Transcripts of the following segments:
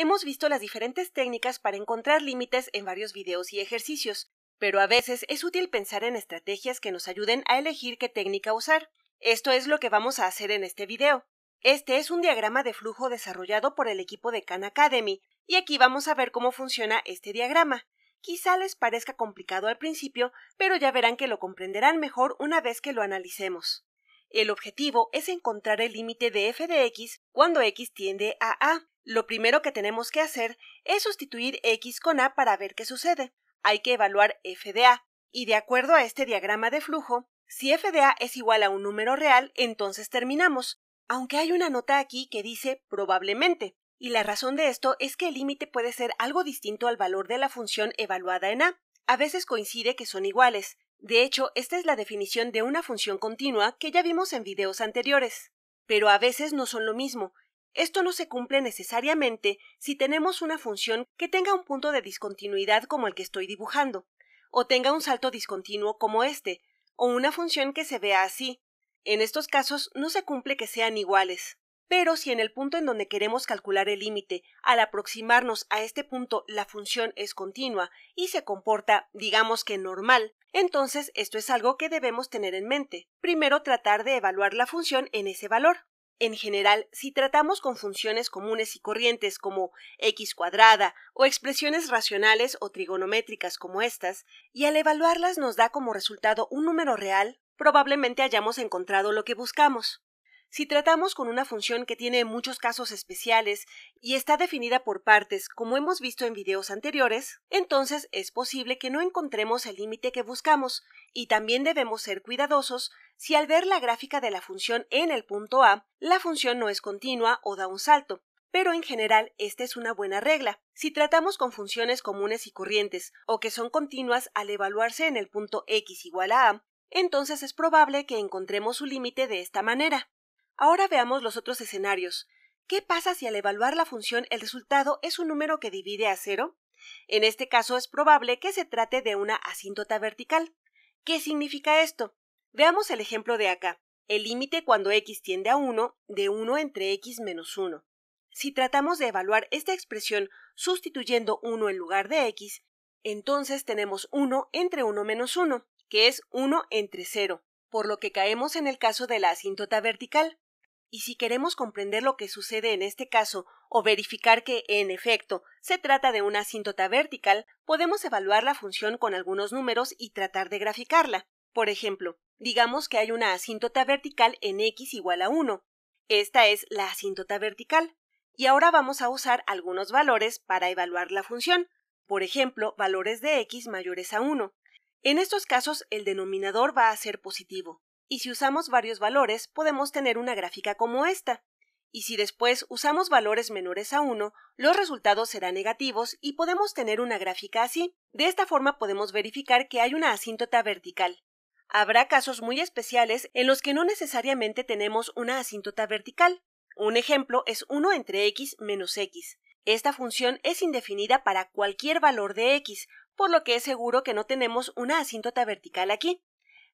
Hemos visto las diferentes técnicas para encontrar límites en varios videos y ejercicios, pero a veces es útil pensar en estrategias que nos ayuden a elegir qué técnica usar. Esto es lo que vamos a hacer en este video. Este es un diagrama de flujo desarrollado por el equipo de Khan Academy, y aquí vamos a ver cómo funciona este diagrama. Quizá les parezca complicado al principio, pero ya verán que lo comprenderán mejor una vez que lo analicemos. El objetivo es encontrar el límite de f de x cuando x tiende a a. Lo primero que tenemos que hacer es sustituir x con a para ver qué sucede. Hay que evaluar f de a, y de acuerdo a este diagrama de flujo, si f de a es igual a un número real, entonces terminamos, aunque hay una nota aquí que dice probablemente, y la razón de esto es que el límite puede ser algo distinto al valor de la función evaluada en a. A veces coincide que son iguales, de hecho, esta es la definición de una función continua que ya vimos en videos anteriores. Pero a veces no son lo mismo. Esto no se cumple necesariamente si tenemos una función que tenga un punto de discontinuidad como el que estoy dibujando, o tenga un salto discontinuo como este, o una función que se vea así. En estos casos no se cumple que sean iguales. Pero si en el punto en donde queremos calcular el límite, al aproximarnos a este punto la función es continua y se comporta, digamos que normal, entonces, esto es algo que debemos tener en mente. Primero, tratar de evaluar la función en ese valor. En general, si tratamos con funciones comunes y corrientes como x cuadrada o expresiones racionales o trigonométricas como estas, y al evaluarlas nos da como resultado un número real, probablemente hayamos encontrado lo que buscamos. Si tratamos con una función que tiene muchos casos especiales y está definida por partes, como hemos visto en videos anteriores, entonces es posible que no encontremos el límite que buscamos, y también debemos ser cuidadosos si al ver la gráfica de la función en el punto A, la función no es continua o da un salto, pero en general esta es una buena regla. Si tratamos con funciones comunes y corrientes, o que son continuas al evaluarse en el punto x igual a a, entonces es probable que encontremos su límite de esta manera. Ahora veamos los otros escenarios. ¿Qué pasa si al evaluar la función el resultado es un número que divide a cero? En este caso es probable que se trate de una asíntota vertical. ¿Qué significa esto? Veamos el ejemplo de acá, el límite cuando x tiende a 1 de 1 entre x menos 1. Si tratamos de evaluar esta expresión sustituyendo 1 en lugar de x, entonces tenemos 1 entre 1 menos 1, que es 1 entre 0, por lo que caemos en el caso de la asíntota vertical. Y si queremos comprender lo que sucede en este caso o verificar que, en efecto, se trata de una asíntota vertical, podemos evaluar la función con algunos números y tratar de graficarla. Por ejemplo, digamos que hay una asíntota vertical en x igual a 1. Esta es la asíntota vertical. Y ahora vamos a usar algunos valores para evaluar la función, por ejemplo, valores de x mayores a 1. En estos casos, el denominador va a ser positivo y si usamos varios valores podemos tener una gráfica como esta. Y si después usamos valores menores a 1, los resultados serán negativos y podemos tener una gráfica así. De esta forma podemos verificar que hay una asíntota vertical. Habrá casos muy especiales en los que no necesariamente tenemos una asíntota vertical. Un ejemplo es 1 entre x menos x. Esta función es indefinida para cualquier valor de x, por lo que es seguro que no tenemos una asíntota vertical aquí.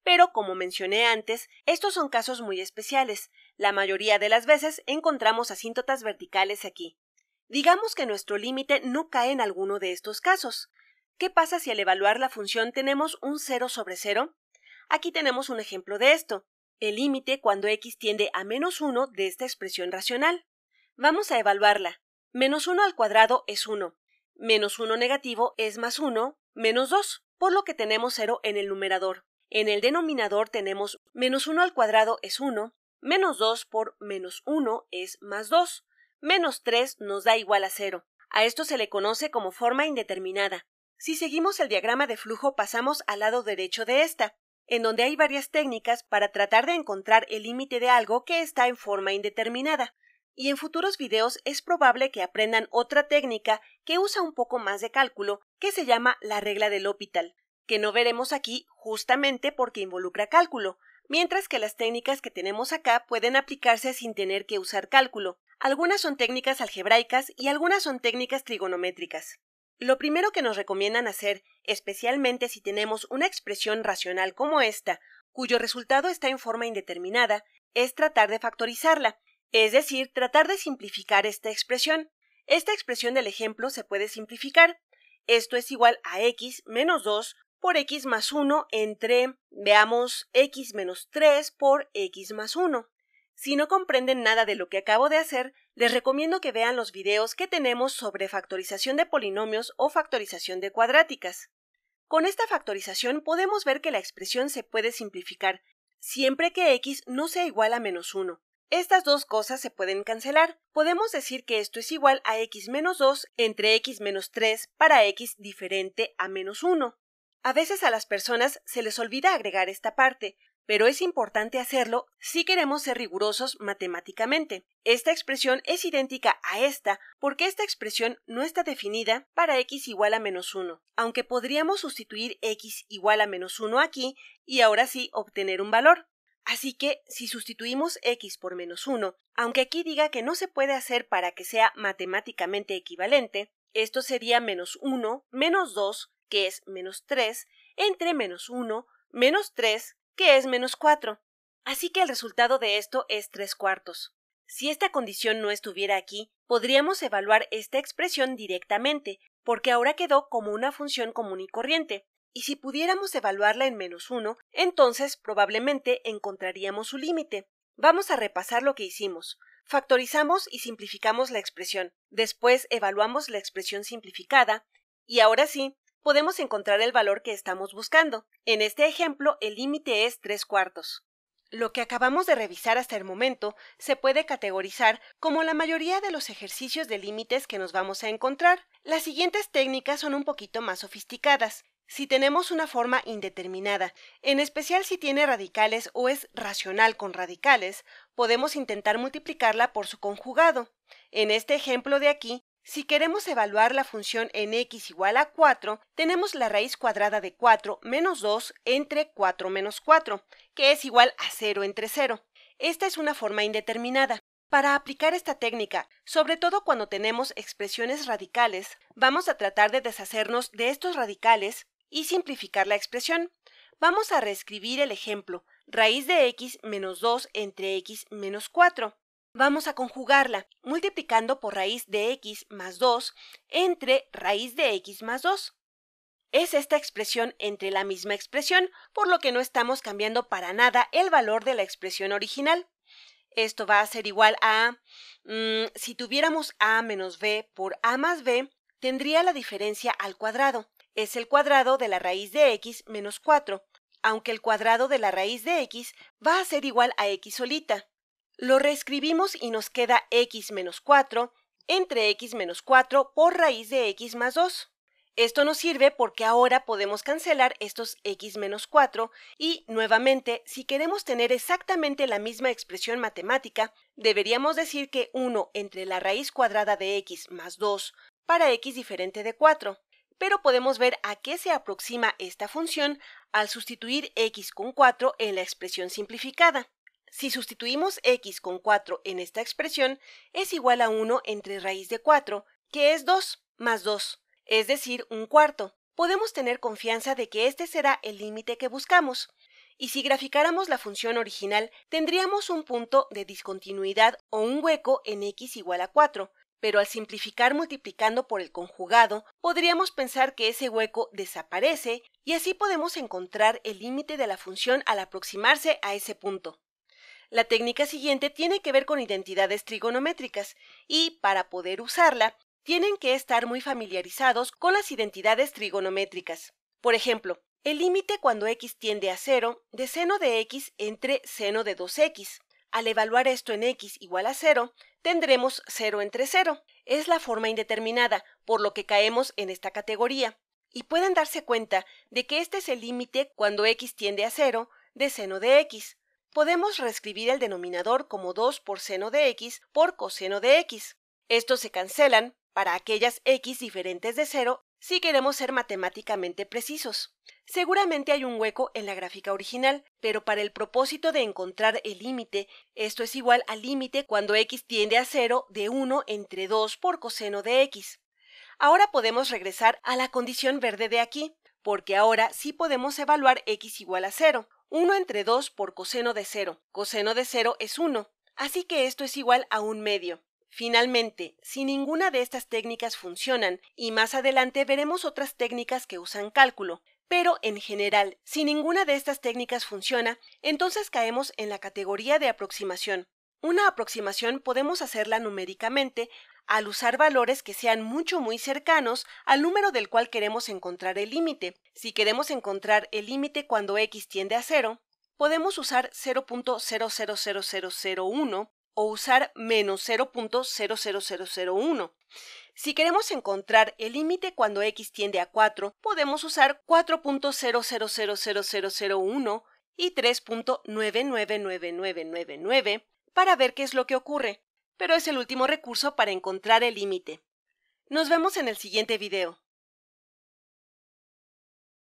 Pero, como mencioné antes, estos son casos muy especiales. La mayoría de las veces encontramos asíntotas verticales aquí. Digamos que nuestro límite no cae en alguno de estos casos. ¿Qué pasa si al evaluar la función tenemos un 0 sobre 0? Aquí tenemos un ejemplo de esto, el límite cuando x tiende a menos 1 de esta expresión racional. Vamos a evaluarla. Menos 1 al cuadrado es 1, menos 1 negativo es más 1, menos 2, por lo que tenemos 0 en el numerador. En el denominador tenemos menos 1 al cuadrado es 1, menos 2 por menos 1 es más 2, menos 3 nos da igual a 0. A esto se le conoce como forma indeterminada. Si seguimos el diagrama de flujo pasamos al lado derecho de esta, en donde hay varias técnicas para tratar de encontrar el límite de algo que está en forma indeterminada. Y en futuros videos es probable que aprendan otra técnica que usa un poco más de cálculo, que se llama la regla del que no veremos aquí justamente porque involucra cálculo, mientras que las técnicas que tenemos acá pueden aplicarse sin tener que usar cálculo. Algunas son técnicas algebraicas y algunas son técnicas trigonométricas. Lo primero que nos recomiendan hacer, especialmente si tenemos una expresión racional como esta, cuyo resultado está en forma indeterminada, es tratar de factorizarla, es decir, tratar de simplificar esta expresión. Esta expresión del ejemplo se puede simplificar. Esto es igual a x menos 2 por x más 1 entre, veamos, x menos 3 por x más 1. Si no comprenden nada de lo que acabo de hacer, les recomiendo que vean los videos que tenemos sobre factorización de polinomios o factorización de cuadráticas. Con esta factorización podemos ver que la expresión se puede simplificar, siempre que x no sea igual a menos 1. Estas dos cosas se pueden cancelar. Podemos decir que esto es igual a x menos 2 entre x menos 3 para x diferente a menos 1. A veces a las personas se les olvida agregar esta parte, pero es importante hacerlo si queremos ser rigurosos matemáticamente. Esta expresión es idéntica a esta porque esta expresión no está definida para x igual a menos 1, aunque podríamos sustituir x igual a menos 1 aquí y ahora sí obtener un valor. Así que si sustituimos x por menos 1, aunque aquí diga que no se puede hacer para que sea matemáticamente equivalente, esto sería menos 1 menos 2 que es menos 3, entre menos 1, menos 3, que es menos 4. Así que el resultado de esto es 3 cuartos. Si esta condición no estuviera aquí, podríamos evaluar esta expresión directamente, porque ahora quedó como una función común y corriente. Y si pudiéramos evaluarla en menos 1, entonces probablemente encontraríamos su límite. Vamos a repasar lo que hicimos. Factorizamos y simplificamos la expresión. Después evaluamos la expresión simplificada. Y ahora sí, podemos encontrar el valor que estamos buscando. En este ejemplo, el límite es 3 cuartos. Lo que acabamos de revisar hasta el momento se puede categorizar como la mayoría de los ejercicios de límites que nos vamos a encontrar. Las siguientes técnicas son un poquito más sofisticadas. Si tenemos una forma indeterminada, en especial si tiene radicales o es racional con radicales, podemos intentar multiplicarla por su conjugado. En este ejemplo de aquí, si queremos evaluar la función en x igual a 4, tenemos la raíz cuadrada de 4 menos 2 entre 4 menos 4, que es igual a 0 entre 0. Esta es una forma indeterminada. Para aplicar esta técnica, sobre todo cuando tenemos expresiones radicales, vamos a tratar de deshacernos de estos radicales y simplificar la expresión. Vamos a reescribir el ejemplo, raíz de x menos 2 entre x menos 4. Vamos a conjugarla multiplicando por raíz de x más 2 entre raíz de x más 2. Es esta expresión entre la misma expresión, por lo que no estamos cambiando para nada el valor de la expresión original. Esto va a ser igual a... Mm, si tuviéramos a menos b por a más b, tendría la diferencia al cuadrado. Es el cuadrado de la raíz de x menos 4, aunque el cuadrado de la raíz de x va a ser igual a x solita. Lo reescribimos y nos queda x menos 4 entre x menos 4 por raíz de x más 2. Esto nos sirve porque ahora podemos cancelar estos x menos 4 y, nuevamente, si queremos tener exactamente la misma expresión matemática, deberíamos decir que 1 entre la raíz cuadrada de x más 2 para x diferente de 4. Pero podemos ver a qué se aproxima esta función al sustituir x con 4 en la expresión simplificada. Si sustituimos x con 4 en esta expresión, es igual a 1 entre raíz de 4, que es 2 más 2, es decir, un cuarto. Podemos tener confianza de que este será el límite que buscamos. Y si graficáramos la función original, tendríamos un punto de discontinuidad o un hueco en x igual a 4, pero al simplificar multiplicando por el conjugado, podríamos pensar que ese hueco desaparece y así podemos encontrar el límite de la función al aproximarse a ese punto. La técnica siguiente tiene que ver con identidades trigonométricas y, para poder usarla, tienen que estar muy familiarizados con las identidades trigonométricas. Por ejemplo, el límite cuando x tiende a 0 de seno de x entre seno de 2x. Al evaluar esto en x igual a 0, tendremos 0 entre 0. Es la forma indeterminada, por lo que caemos en esta categoría. Y pueden darse cuenta de que este es el límite cuando x tiende a 0 de seno de x podemos reescribir el denominador como 2 por seno de x por coseno de x. Estos se cancelan para aquellas x diferentes de 0 si queremos ser matemáticamente precisos. Seguramente hay un hueco en la gráfica original, pero para el propósito de encontrar el límite, esto es igual al límite cuando x tiende a 0 de 1 entre 2 por coseno de x. Ahora podemos regresar a la condición verde de aquí, porque ahora sí podemos evaluar x igual a 0. 1 entre 2 por coseno de 0. Coseno de 0 es 1, así que esto es igual a un medio. Finalmente, si ninguna de estas técnicas funcionan, y más adelante veremos otras técnicas que usan cálculo, pero en general, si ninguna de estas técnicas funciona, entonces caemos en la categoría de aproximación. Una aproximación podemos hacerla numéricamente al usar valores que sean mucho muy cercanos al número del cual queremos encontrar el límite. Si queremos encontrar el límite cuando x tiende a 0, podemos usar 0.000001 o usar menos 0.00001. Si queremos encontrar el límite cuando x tiende a 4, podemos usar 4.0000001 y 3.999999 para ver qué es lo que ocurre pero es el último recurso para encontrar el límite. Nos vemos en el siguiente video.